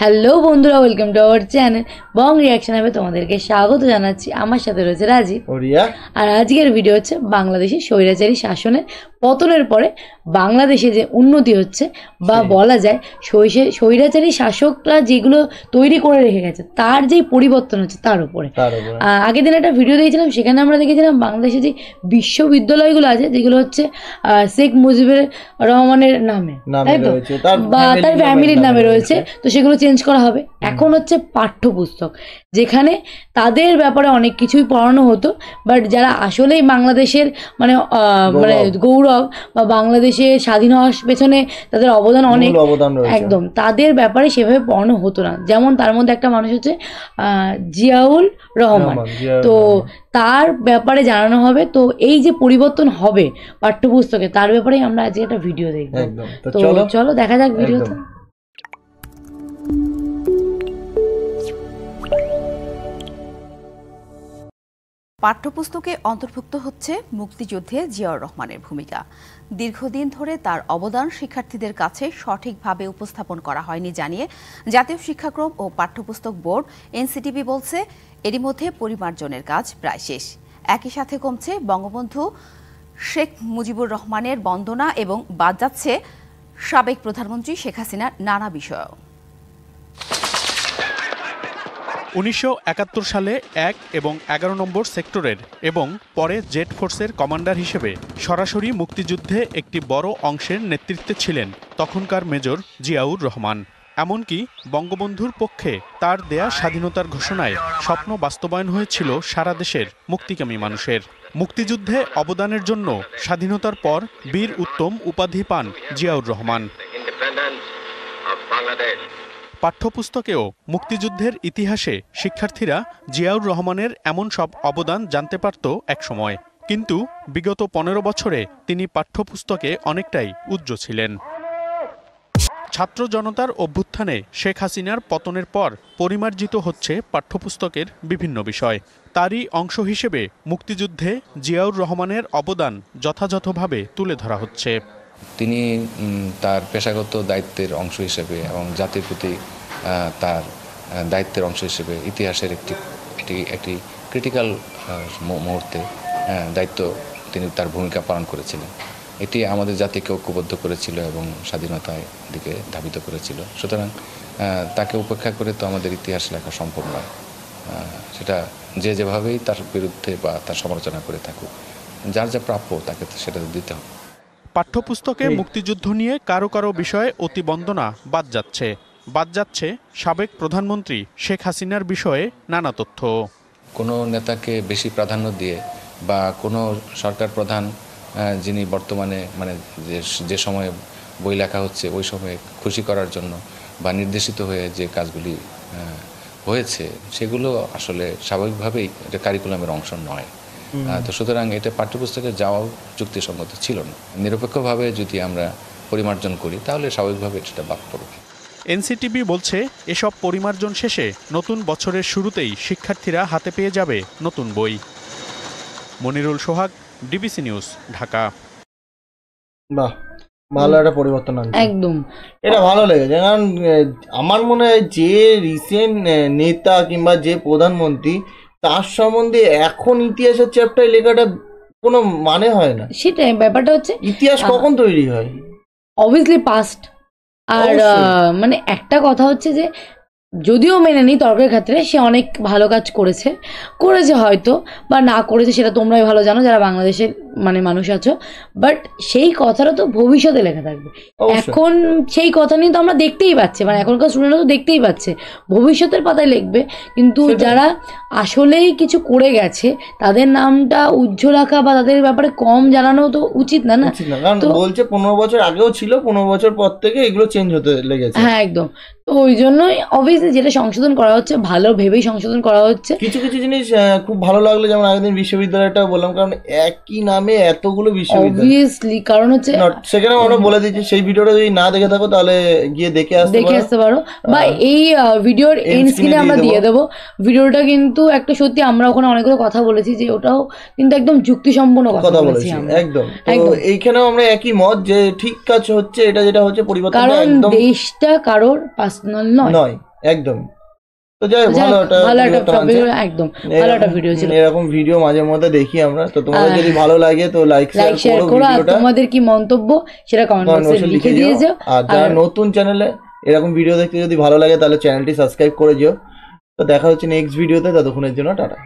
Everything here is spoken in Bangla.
হ্যালো বন্ধুরা welcome to our channel Bong Reaction হবে তোমাদেরকে স্বাগত জানাচ্ছি আমার সাথে রয়েছে রাজীব আর আজকের ভিডিও হচ্ছে বাংলাদেশের স্বৈরাচারী শাসনের পতনের পরে বাংলাদেশে যে উন্নতি হচ্ছে বা বলা যায় শৈশে স্বৈরাচারী শাসকরা যেগুলো তৈরি করে রেখে গেছে তার যেই পরিবর্তন হচ্ছে তার উপরে আগের দিন একটা ভিডিও দিয়েছিলাম সেখানে আমরা দেখেছিলাম বাংলাদেশে যে বিশ্ববিদ্যালয়গুলো আছে যেগুলো হচ্ছে শেখ মুজিবুর রহমানের নামে তাই তো বা তার ফ্যামিলির নামে রয়েছে তো সেগুলো চেঞ্জ করা হবে এখন হচ্ছে পাঠ্যপুস্তক যেখানে তাদের ব্যাপারে অনেক কিছুই পড়ানো হতো বাট যারা আসলেই বাংলাদেশের মানে মানে গৌরব পূরক বা বাংলাদেশে স্বাধীন হওয়ার পেছনে তাদের অবদান অনেক একদম তাদের ব্যাপারে সেভাবে পড়ানো হতো না যেমন তার মধ্যে একটা মানুষ হচ্ছে জিয়াউল রহমান তো তার ব্যাপারে জানানো হবে তো এই যে পরিবর্তন হবে পাঠ্যপুস্তকে তার ব্যাপারে আমরা আজকে একটা ভিডিও দেখব তো চলো দেখা যাক ভিডিও পাঠ্যপুস্তকে অন্তর্ভুক্ত হচ্ছে মুক্তিযুদ্ধে জিয়াউর রহমানের ভূমিকা দীর্ঘদিন ধরে তার অবদান শিক্ষার্থীদের কাছে সঠিকভাবে উপস্থাপন করা হয়নি জানিয়ে জাতীয় শিক্ষাক্রম ও পাঠ্যপুস্তক বোর্ড এনসিটিবি বলছে এরই মধ্যে পরিমার্জনের কাজ প্রায় শেষ একই সাথে কমছে বঙ্গবন্ধু শেখ মুজিবুর রহমানের বন্দনা এবং বাদ যাচ্ছে সাবেক প্রধানমন্ত্রী শেখ হাসিনার নানা বিষয় উনিশশো সালে এক এবং এগারো নম্বর সেক্টরের এবং পরে জেট ফোর্সের কমান্ডার হিসেবে সরাসরি মুক্তিযুদ্ধে একটি বড় অংশের নেতৃত্বে ছিলেন তখনকার মেজর জিয়াউর রহমান এমনকি বঙ্গবন্ধুর পক্ষে তার দেয়া স্বাধীনতার ঘোষণায় স্বপ্ন বাস্তবায়ন হয়েছিল সারা দেশের মুক্তিকামী মানুষের মুক্তিযুদ্ধে অবদানের জন্য স্বাধীনতার পর বীর উত্তম উপাধি পান জিয়াউর রহমান পাঠ্যপুস্তকেও মুক্তিযুদ্ধের ইতিহাসে শিক্ষার্থীরা জিয়াউর রহমানের এমন সব অবদান জানতে পারত একসময় কিন্তু বিগত পনেরো বছরে তিনি পাঠ্যপুস্তকে অনেকটাই উজ্জ্ব ছিলেন ছাত্র জনতার অভ্যুত্থানে শেখ হাসিনার পতনের পর পরিমার্জিত হচ্ছে পাঠ্যপুস্তকের বিভিন্ন বিষয় তারই অংশ হিসেবে মুক্তিযুদ্ধে জিয়াউর রহমানের অবদান যথাযথভাবে তুলে ধরা হচ্ছে তিনি তার পেশাগত দায়িত্বের অংশ হিসেবে এবং জাতির প্রতি তার দায়িত্বের অংশ হিসেবে ইতিহাসের একটি একটি একটি ক্রিটিক্যাল মুহূর্তে দায়িত্ব তিনি তার ভূমিকা পালন করেছিলেন এটি আমাদের জাতিকে ঐক্যবদ্ধ করেছিল এবং স্বাধীনতায় দিকে ধাবিত করেছিল সুতরাং তাকে উপেক্ষা করে তো আমাদের ইতিহাস লেখা সম্ভব নয় সেটা যে যেভাবেই তার বিরুদ্ধে বা তার সমালোচনা করে থাকুক যার যা প্রাপ্য তাকে সেটা দিতে হবে পাঠ্যপুস্তকে মুক্তিযুদ্ধ নিয়ে কারো কারো বিষয়ে অতিবন্দনা বাদ যাচ্ছে বাদ যাচ্ছে সাবেক প্রধানমন্ত্রী শেখ হাসিনার বিষয়ে নানা তথ্য কোনো নেতাকে বেশি প্রাধান্য দিয়ে বা কোনো সরকার প্রধান যিনি বর্তমানে মানে যে সময়ে বই লেখা হচ্ছে ওই সময়ে খুশি করার জন্য বা নির্দেশিত হয়ে যে কাজগুলি হয়েছে সেগুলো আসলে স্বাভাবিকভাবেই এটা কারিকুলামের অংশ নয় তো সুতরাং এটা পাঠ্যপুস্তকে যাওয়াও যুক্তিসঙ্গত ছিল না নিরপেক্ষভাবে যদি আমরা পরিমার্জন করি তাহলে স্বাভাবিকভাবে সেটা বাদ পড়বে এনসিটিবি বলছে এসব পরিমার্জন শেষে নতুন বছরের শুরুতেই শিক্ষার্থীরা হাতে পেয়ে যাবে নতুন বই মনিরুল সোহাগ ডিবিসি নিউজ ঢাকা বাহ ভালো একটা পরিবর্তন আনছে একদম এটা ভালো লেগেছে কারণ আমার মনে হয় যে রিসেন্ট নেতা কিংবা যে প্রধানমন্ত্রী তার সম্বন্ধে এখন ইতিহাসের চ্যাপ্টার লেখাটা কোনো মানে হয় না সেটাই ব্যাপারটা হচ্ছে ইতিহাস কখন তৈরি হয় অবভিয়াসলি পাস্ট আর মানে একটা কথা হচ্ছে যে যদিও মেনে নিই তর্কের ক্ষেত্রে সে অনেক ভালো কাজ করেছে করেছে হয়তো বা না করেছে সেটা তোমরাই ভালো জানো যারা বাংলাদেশের মানে মানুষ আছো বাট সেই কথাটা তো ভবিষ্যতে লেখা থাকবে এখন সেই কথা নিয়ে তো আমরা দেখতেই পাচ্ছি মানে এখনকার স্টুডেন্টরা তো দেখতেই পাচ্ছে ভবিষ্যতের পাতায় লিখবে কিন্তু যারা আসলেই কিছু করে গেছে তাদের নামটা উজ্জ্বল রাখা বা তাদের ব্যাপারে কম জানানো তো উচিত না না বলছে পনেরো বছর আগেও ছিল পনেরো বছর পর থেকে এগুলো চেঞ্জ হতে লেগেছে হ্যাঁ একদম তো ওই জন্যই অবভিয়াসলি যেটা সংশোধন করা হচ্ছে ভালো ভেবেই সংশোধন করা হচ্ছে কিছু কিছু জিনিস খুব ভালো লাগলো যেমন আগের দিন বিশ্ববিদ্যালয়টাও বললাম কারণ একই নামে নামে এতগুলো বিশ্ববিদ্যালয় কারণ হচ্ছে সেখানে আমরা বলে দিচ্ছি সেই ভিডিওটা যদি না দেখে থাকো তাহলে গিয়ে দেখে আসতে দেখে আসতে পারো বা এই ভিডিওর এন্ড স্ক্রিনে আমরা দিয়ে দেবো ভিডিওটা কিন্তু একটা সত্যি আমরা ওখানে অনেকগুলো কথা বলেছি যে ওটাও কিন্তু একদম যুক্তিসম্পন্ন কথা বলেছি একদম তো এইখানেও আমরা একই মত যে ঠিক কাজ হচ্ছে এটা যেটা হচ্ছে পরিবর্তন কারণ দেশটা কারোর পার্সোনাল নয় নয় একদম এরকম ভিডিও মাঝে মধ্যে দেখি আমরা তো তোমাদের হ্যাঁ। যদি ভালো লাগে তো লাইক কি মন্তব্য লিখে নতুন চ্যানেলে এরকম ভিডিও দেখতে যদি ভালো লাগে তাহলে চ্যানেলটি সাবস্ক্রাইব করে তো দেখা হচ্ছে নেক্সট ভিডিওতে ততক্ষণের জন্য টাটা